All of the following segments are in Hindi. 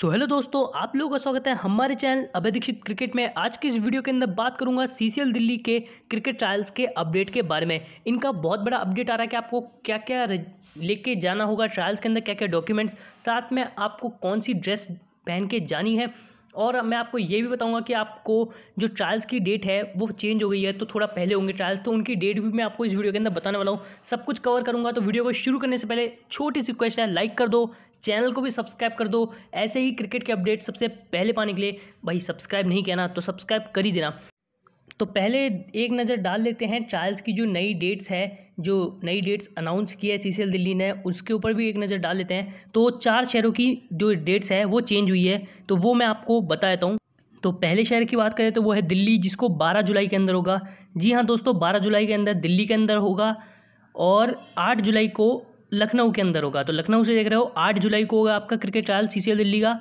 सो हेलो दोस्तों आप लोगों का स्वागत है हमारे चैनल अभय दीक्षित क्रिकेट में आज की इस वीडियो के अंदर बात करूंगा सीसीएल दिल्ली के क्रिकेट ट्रायल्स के अपडेट के बारे में इनका बहुत बड़ा अपडेट आ रहा है कि आपको क्या क्या लेके जाना होगा ट्रायल्स के अंदर क्या क्या डॉक्यूमेंट्स साथ में आपको कौन सी ड्रेस पहन के जानी है और मैं आपको ये भी बताऊंगा कि आपको जो ट्रायल्स की डेट है वो चेंज हो गई है तो थोड़ा पहले होंगे ट्रायल्स तो उनकी डेट भी मैं आपको इस वीडियो के अंदर बताने वाला हूँ सब कुछ कवर करूँगा तो वीडियो को शुरू करने से पहले छोटी सी रिक्वेस्ट है लाइक कर दो चैनल को भी सब्सक्राइब कर दो ऐसे ही क्रिकेट के अपडेट सबसे पहले पाने के लिए भाई सब्सक्राइब नहीं किया ना तो सब्सक्राइब कर ही देना तो पहले एक नज़र डाल लेते हैं ट्रायल्स की जो नई डेट्स है जो नई डेट्स अनाउंस की है सीसीएल दिल्ली ने उसके ऊपर भी एक नज़र डाल लेते हैं तो चार शहरों की जो डेट्स है वो चेंज हुई है तो वो मैं आपको बता देता हूँ तो पहले शहर की बात करें तो वो है दिल्ली जिसको बारह जुलाई के अंदर होगा जी हाँ दोस्तों बारह जुलाई के अंदर दिल्ली के अंदर होगा और आठ जुलाई को लखनऊ के अंदर होगा तो लखनऊ से देख रहे हो आठ जुलाई को होगा आपका क्रिकेट ट्रायल सी दिल्ली का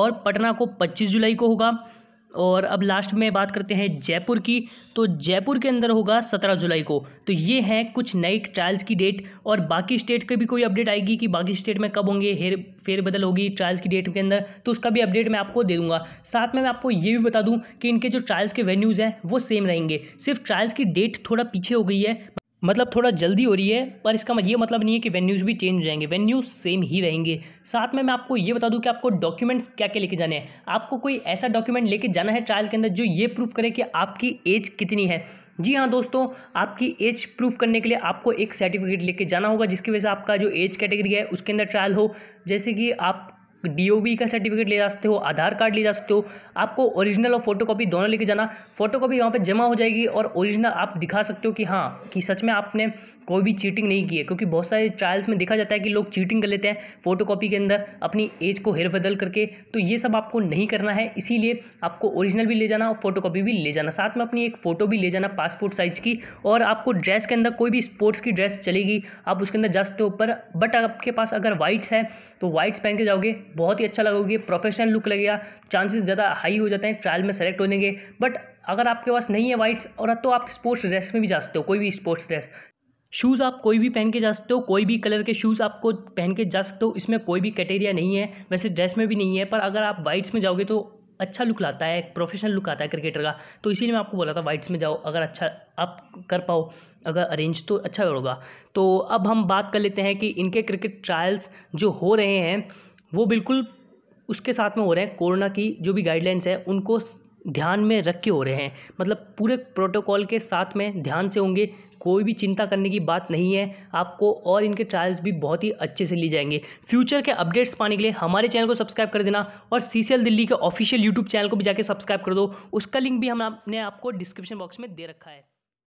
और पटना को 25 जुलाई को होगा और अब लास्ट में बात करते हैं जयपुर की तो जयपुर के अंदर होगा सत्रह जुलाई को तो ये हैं कुछ नई ट्रायल्स की डेट और बाकी स्टेट के भी कोई अपडेट आएगी कि बाकी स्टेट में कब होंगे हेर बदल होगी ट्रायल्स की डेट के अंदर तो उसका भी अपडेट मैं आपको दे दूंगा साथ में मैं आपको ये भी बता दूँ कि इनके जो ट्रायल्स के वेन्यूज़ हैं वो सेम रहेंगे सिर्फ ट्रायल्स की डेट थोड़ा पीछे हो गई है मतलब थोड़ा जल्दी हो रही है पर इसका ये मतलब नहीं है कि वेन्यूज़ भी चेंज हो जाएंगे वेन्यूज़ सेम ही रहेंगे साथ में मैं आपको ये बता दूं कि आपको डॉक्यूमेंट्स क्या क्या लेके जाने हैं आपको कोई ऐसा डॉक्यूमेंट लेके जाना है ट्रायल के अंदर जो ये प्रूफ करे कि आपकी एज कितनी है जी हाँ दोस्तों आपकी एज प्रूफ करने के लिए आपको एक सर्टिफिकेट लेके जाना होगा जिसकी वजह से आपका जो एज कैटेगरी है उसके अंदर ट्रायल हो जैसे कि आप डी का सर्टिफिकेट ले जा सकते हो आधार कार्ड ले जा सकते हो आपको ओरिजिनल और फोटो दोनों लेके जाना फोटो कॉपी वहाँ पर जमा हो जाएगी और ओरिजिनल आप दिखा सकते हो कि हाँ कि सच में आपने कोई भी चीटिंग नहीं की है क्योंकि बहुत सारे ट्रायल्स में देखा जाता है कि लोग चीटिंग कर लेते हैं फोटो कॉपी के अंदर अपनी एज को हेर बदल करके तो ये सब आपको नहीं करना है इसीलिए आपको ओरिजिनल भी ले जाना और फोटो कॉपी भी ले जाना साथ में अपनी एक फ़ोटो भी ले जाना पासपोर्ट साइज की और आपको ड्रेस के अंदर कोई भी स्पोर्ट्स की ड्रेस चलेगी आप उसके अंदर जा सकते हो पर बट आपके पास अगर वाइट्स है तो वाइट्स पहन के जाओगे बहुत ही अच्छा लगोगे प्रोफेशनल लुक लगेगा चांसेस ज़्यादा हाई हो जाते हैं ट्रायल में सेलेक्ट होने के बट अगर आपके पास नहीं है वाइट्स और तो आप स्पोर्ट्स ड्रेस में भी जा सकते हो कोई भी स्पोर्ट्स ड्रेस शूज़ आप कोई भी पहन के जा सकते हो कोई भी कलर के शूज़ आपको पहन के जा सकते हो इसमें कोई भी कैटेरिया नहीं है वैसे ड्रेस में भी नहीं है पर अगर आप वाइट्स में जाओगे तो अच्छा लुक लाता है प्रोफेशनल लुक आता है क्रिकेटर का तो इसीलिए मैं आपको बोला था वाइट्स में जाओ अगर अच्छा आप कर पाओ अगर अरेंज तो अच्छा होगा तो अब हम बात कर लेते हैं कि इनके क्रिकेट ट्रायल्स जो हो रहे हैं वो बिल्कुल उसके साथ में हो रहे हैं कोरोना की जो भी गाइडलाइंस है उनको ध्यान में रख के हो रहे हैं मतलब पूरे प्रोटोकॉल के साथ में ध्यान से होंगे कोई भी चिंता करने की बात नहीं है आपको और इनके ट्रायल्स भी बहुत ही अच्छे से लिए जाएंगे फ्यूचर के अपडेट्स पाने के लिए हमारे चैनल को सब्सक्राइब कर देना और सी दिल्ली के ऑफिशियल यूट्यूब चैनल को भी जाके सब्सक्राइब कर दो उसका लिंक भी हमने आपको डिस्क्रिप्शन बॉक्स में दे रखा है